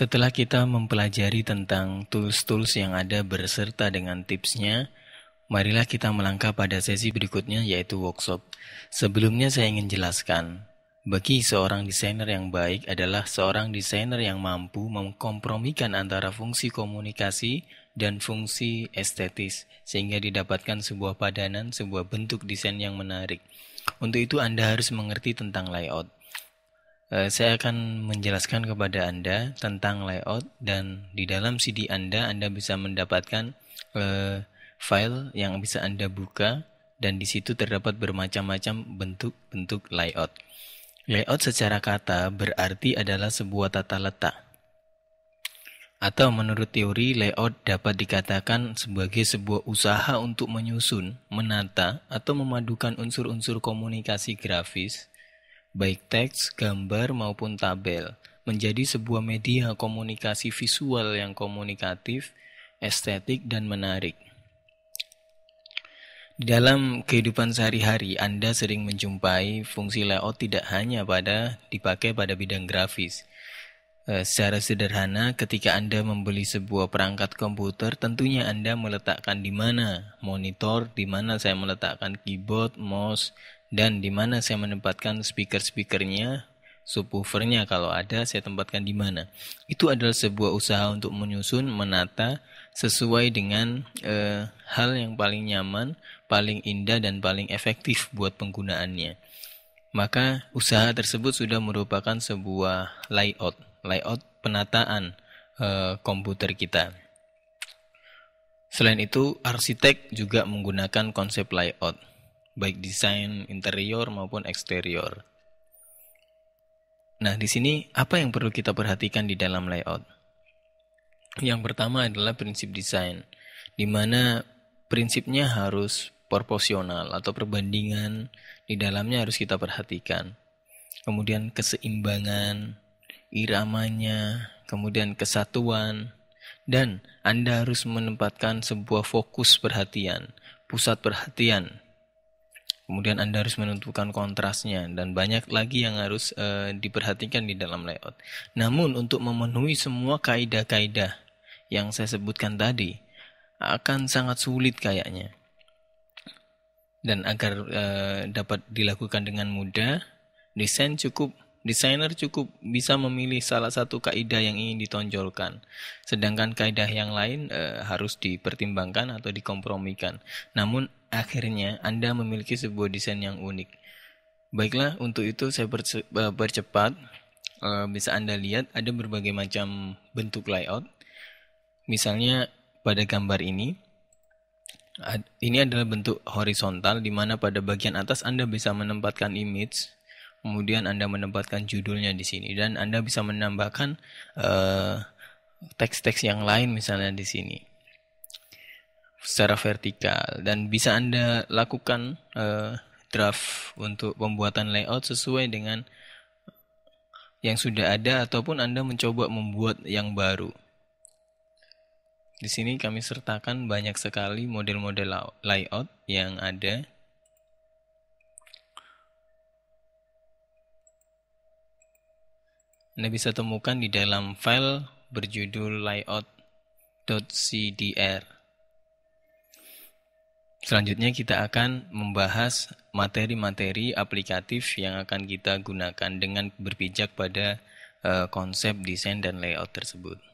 Setelah kita mempelajari tentang tools-tools yang ada berserta dengan tipsnya, marilah kita melangkah pada sesi berikutnya yaitu workshop. Sebelumnya saya ingin jelaskan, bagi seorang desainer yang baik adalah seorang desainer yang mampu mengkompromikan antara fungsi komunikasi dan fungsi estetis sehingga didapatkan sebuah padanan, sebuah bentuk desain yang menarik. Untuk itu Anda harus mengerti tentang layout. Eh, saya akan menjelaskan kepada Anda tentang layout dan di dalam CD Anda Anda bisa mendapatkan uh, file yang bisa Anda buka dan di situ terdapat bermacam-macam bentuk-bentuk layout. Layout secara kata berarti adalah sebuah tata letak. Atau menurut teori, layout dapat dikatakan sebagai sebuah usaha untuk menyusun, menata, atau memadukan unsur-unsur komunikasi grafis baik teks, gambar, maupun tabel, menjadi sebuah media komunikasi visual yang komunikatif, estetik, dan menarik. Di dalam kehidupan sehari-hari, Anda sering menjumpai fungsi layout tidak hanya pada dipakai pada bidang grafis. Eh, secara sederhana, ketika Anda membeli sebuah perangkat komputer, tentunya Anda meletakkan di mana monitor, di mana saya meletakkan keyboard, mouse, dan di mana saya menempatkan speaker-speakernya, subwoofernya kalau ada saya tempatkan di mana. Itu adalah sebuah usaha untuk menyusun, menata sesuai dengan eh, hal yang paling nyaman, paling indah dan paling efektif buat penggunaannya. Maka usaha tersebut sudah merupakan sebuah layout, layout penataan eh, komputer kita. Selain itu, arsitek juga menggunakan konsep layout baik desain interior maupun eksterior. Nah, di sini apa yang perlu kita perhatikan di dalam layout? Yang pertama adalah prinsip desain, di mana prinsipnya harus proporsional atau perbandingan di dalamnya harus kita perhatikan. Kemudian keseimbangan, iramanya, kemudian kesatuan, dan Anda harus menempatkan sebuah fokus perhatian, pusat perhatian Kemudian Anda harus menentukan kontrasnya dan banyak lagi yang harus e, diperhatikan di dalam layout. Namun untuk memenuhi semua kaidah-kaidah yang saya sebutkan tadi akan sangat sulit kayaknya. Dan agar e, dapat dilakukan dengan mudah, desain cukup Desainer cukup bisa memilih salah satu kaidah yang ingin ditonjolkan, sedangkan kaidah yang lain e, harus dipertimbangkan atau dikompromikan. Namun akhirnya Anda memiliki sebuah desain yang unik. Baiklah, untuk itu saya perce eh, percepat. E, bisa Anda lihat ada berbagai macam bentuk layout. Misalnya pada gambar ini, ini adalah bentuk horizontal di mana pada bagian atas Anda bisa menempatkan image Kemudian Anda menempatkan judulnya di sini dan Anda bisa menambahkan teks eh, teks-teks yang lain misalnya di sini secara vertikal dan bisa Anda lakukan uh, draft untuk pembuatan layout sesuai dengan yang sudah ada ataupun Anda mencoba membuat yang baru. Di sini kami sertakan banyak sekali model-model layout yang ada Anda bisa temukan di dalam file berjudul layout.cdr. Selanjutnya kita akan membahas materi-materi aplikatif yang akan kita gunakan dengan berpijak pada eh, konsep desain dan layout tersebut.